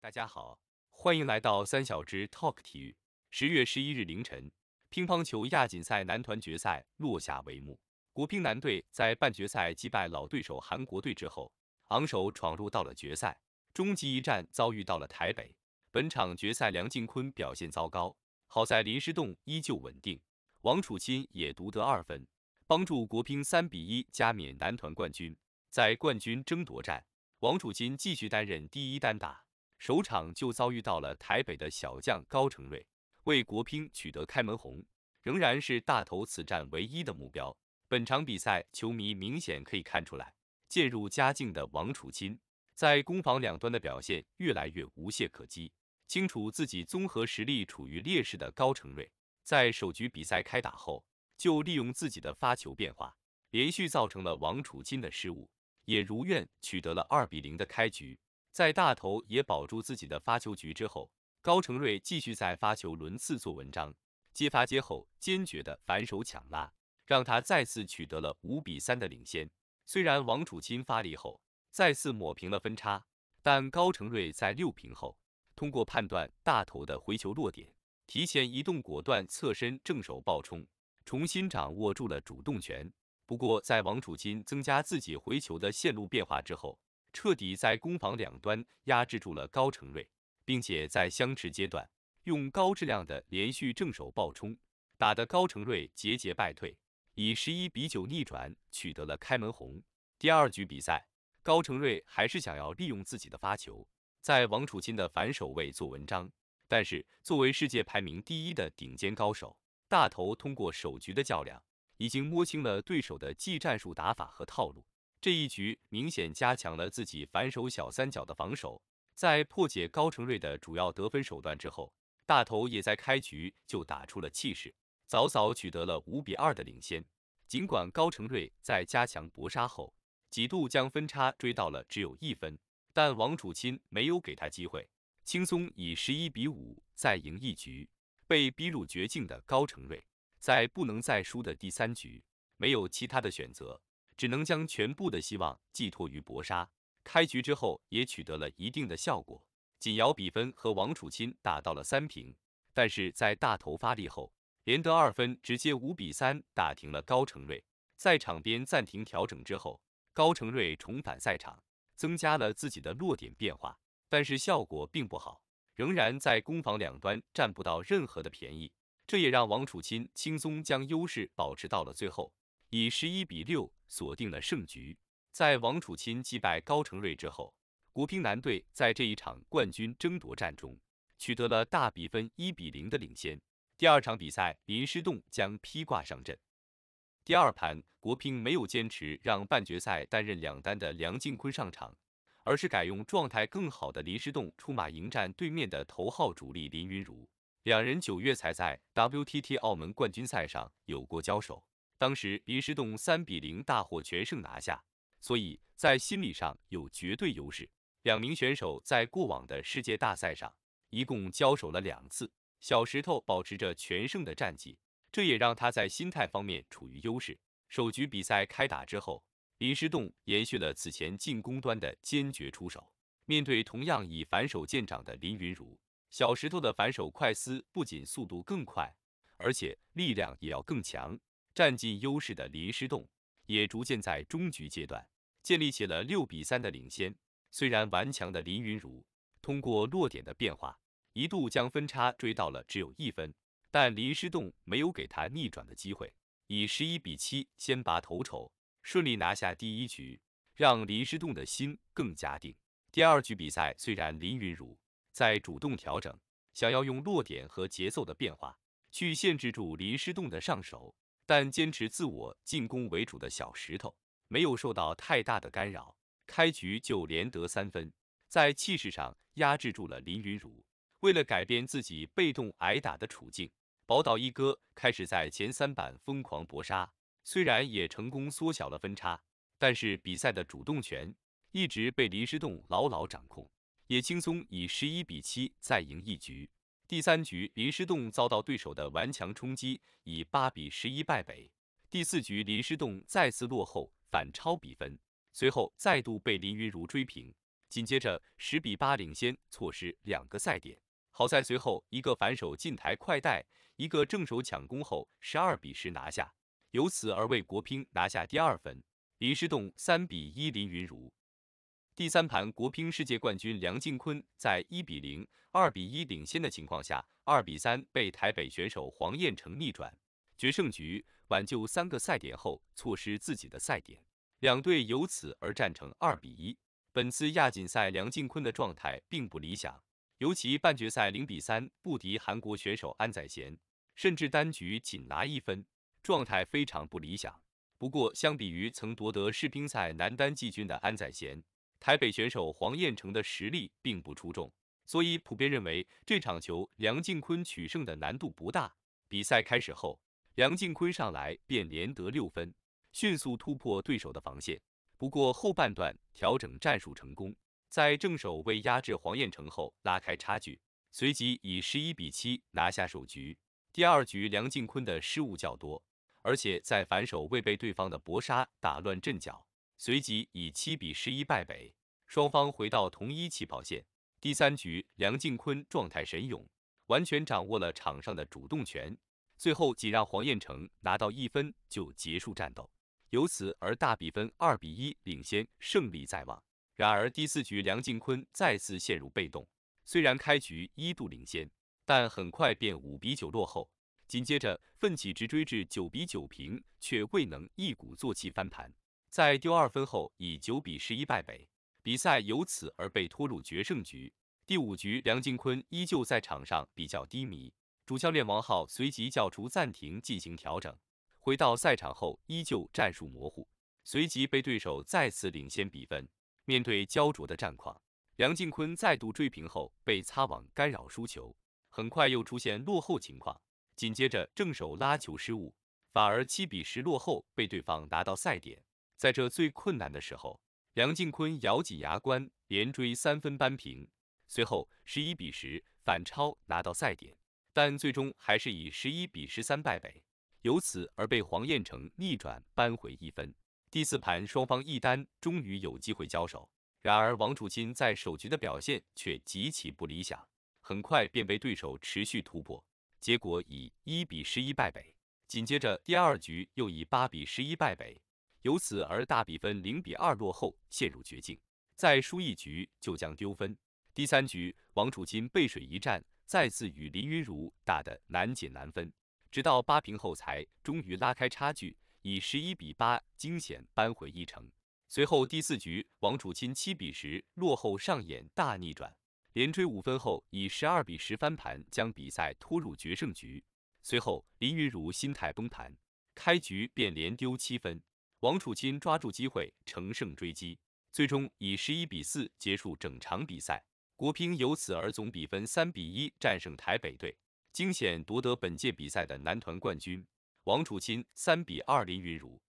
大家好，欢迎来到三小只 Talk 体育。十月十一日凌晨，乒乓球亚锦赛男团决赛落下帷幕，国乒男队在半决赛击败老对手韩国队之后，昂首闯入到了决赛，终极一战遭遇到了台北。本场决赛，梁靖昆表现糟糕，好在林诗栋依旧稳定，王楚钦也独得二分，帮助国乒三比一加冕男团冠军。在冠军争夺战，王楚钦继续担任第一单打。首场就遭遇到了台北的小将高承瑞，为国乒取得开门红，仍然是大头此战唯一的目标。本场比赛，球迷明显可以看出来，渐入佳境的王楚钦在攻防两端的表现越来越无懈可击。清楚自己综合实力处于劣势的高承瑞，在首局比赛开打后，就利用自己的发球变化，连续造成了王楚钦的失误，也如愿取得了二比零的开局。在大头也保住自己的发球局之后，高成瑞继续在发球轮次做文章，接发接后坚决的反手抢拉，让他再次取得了五比三的领先。虽然王楚钦发力后再次抹平了分差，但高成瑞在六平后通过判断大头的回球落点，提前移动果断侧身正手爆冲，重新掌握住了主动权。不过在王楚钦增加自己回球的线路变化之后。彻底在攻防两端压制住了高承睿，并且在相持阶段用高质量的连续正手暴冲，打得高承睿节节败退，以十一比九逆转取得了开门红。第二局比赛，高承睿还是想要利用自己的发球，在王楚钦的反手位做文章，但是作为世界排名第一的顶尖高手，大头通过首局的较量已经摸清了对手的技战术打法和套路。这一局明显加强了自己反手小三角的防守，在破解高成睿的主要得分手段之后，大头也在开局就打出了气势，早早取得了五比二的领先。尽管高成睿在加强搏杀后，几度将分差追到了只有一分，但王楚钦没有给他机会，轻松以十一比五再赢一局。被逼入绝境的高成睿，在不能再输的第三局，没有其他的选择。只能将全部的希望寄托于搏杀。开局之后也取得了一定的效果，紧咬比分和王楚钦打到了三平。但是在大头发力后，连得二分，直接五比三打停了高成瑞。在场边暂停调整之后，高成瑞重返赛场，增加了自己的落点变化，但是效果并不好，仍然在攻防两端占不到任何的便宜。这也让王楚钦轻松将优势保持到了最后，以十一比六。锁定了胜局。在王楚钦击败高成瑞之后，国乒男队在这一场冠军争夺战中取得了大比分一比零的领先。第二场比赛，林诗栋将披挂上阵。第二盘，国乒没有坚持让半决赛担任两单的梁靖昆上场，而是改用状态更好的林诗栋出马迎战对面的头号主力林昀儒。两人九月才在 WTT 澳门冠军赛上有过交手。当时林诗栋三比零大获全胜拿下，所以在心理上有绝对优势。两名选手在过往的世界大赛上一共交手了两次，小石头保持着全胜的战绩，这也让他在心态方面处于优势。首局比赛开打之后，林诗栋延续了此前进攻端的坚决出手，面对同样以反手见长的林昀儒，小石头的反手快撕不仅速度更快，而且力量也要更强。占尽优势的林诗栋也逐渐在中局阶段建立起了六比三的领先。虽然顽强的林昀儒通过落点的变化，一度将分差追到了只有一分，但林诗栋没有给他逆转的机会，以十一比七先拔头筹，顺利拿下第一局，让林诗栋的心更加定。第二局比赛，虽然林昀儒在主动调整，想要用落点和节奏的变化去限制住林诗栋的上手。但坚持自我进攻为主的小石头没有受到太大的干扰，开局就连得三分，在气势上压制住了林云儒。为了改变自己被动挨打的处境，宝岛一哥开始在前三板疯狂搏杀，虽然也成功缩小了分差，但是比赛的主动权一直被林诗栋牢牢掌控，也轻松以十一比七再赢一局。第三局，林诗栋遭到对手的顽强冲击，以八比十一败北。第四局，林诗栋再次落后，反超比分，随后再度被林昀儒追平。紧接着十比八领先，错失两个赛点。好在随后一个反手进台快带，一个正手抢攻后，十二比十拿下，由此而为国乒拿下第二分。林诗栋三比一林昀儒。第三盘，国乒世界冠军梁靖昆在一比零、二比一领先的情况下，二比三被台北选手黄彦成逆转，决胜局挽救三个赛点后，错失自己的赛点，两队由此而战成二比一。本次亚锦赛，梁靖昆的状态并不理想，尤其半决赛零比三不敌韩国选手安宰贤，甚至单局仅拿一分，状态非常不理想。不过，相比于曾夺得世乒赛男单季军的安宰贤，台北选手黄彦成的实力并不出众，所以普遍认为这场球梁靖昆取胜的难度不大。比赛开始后，梁靖昆上来便连得六分，迅速突破对手的防线。不过后半段调整战术成功，在正手位压制黄彦成后拉开差距，随即以十一比七拿下首局。第二局梁靖昆的失误较多，而且在反手未被对方的搏杀打乱阵脚。随即以七比十一败北，双方回到同一起跑线。第三局，梁靖昆状态神勇，完全掌握了场上的主动权，最后仅让黄彦成拿到一分就结束战斗，由此而大比分二比一领先，胜利在望。然而第四局，梁靖昆再次陷入被动，虽然开局一度领先，但很快便五比九落后，紧接着奋起直追至九比九平，却未能一鼓作气翻盘。在丢二分后，以九比十一败北，比赛由此而被拖入决胜局。第五局，梁靖昆依旧在场上比较低迷，主教练王皓随即叫出暂停进行调整。回到赛场后，依旧战术模糊，随即被对手再次领先比分。面对焦灼的战况，梁靖昆再度追平后被擦网干扰输球，很快又出现落后情况。紧接着正手拉球失误，反而七比十落后，被对方拿到赛点。在这最困难的时候，梁靖昆咬紧牙关，连追三分扳平，随后十一比十反超拿到赛点，但最终还是以十一比十三败北，由此而被黄彦诚逆转扳回一分。第四盘双方一单终于有机会交手，然而王楚钦在首局的表现却极其不理想，很快便被对手持续突破，结果以一比十一败北。紧接着第二局又以八比十一败北。由此而大比分零比二落后，陷入绝境，再输一局就将丢分。第三局，王楚钦背水一战，再次与林昀儒打得难解难分，直到八平后才终于拉开差距，以十一比八惊险扳回一城。随后第四局，王楚钦七比十落后，上演大逆转，连追五分后以十二比十翻盘，将比赛拖入决胜局。随后林昀儒心态崩盘，开局便连丢七分。王楚钦抓住机会，乘胜追击，最终以十一比四结束整场比赛。国乒由此而总比分三比一战胜台北队，惊险夺得本届比赛的男团冠军。王楚钦三比二林昀儒。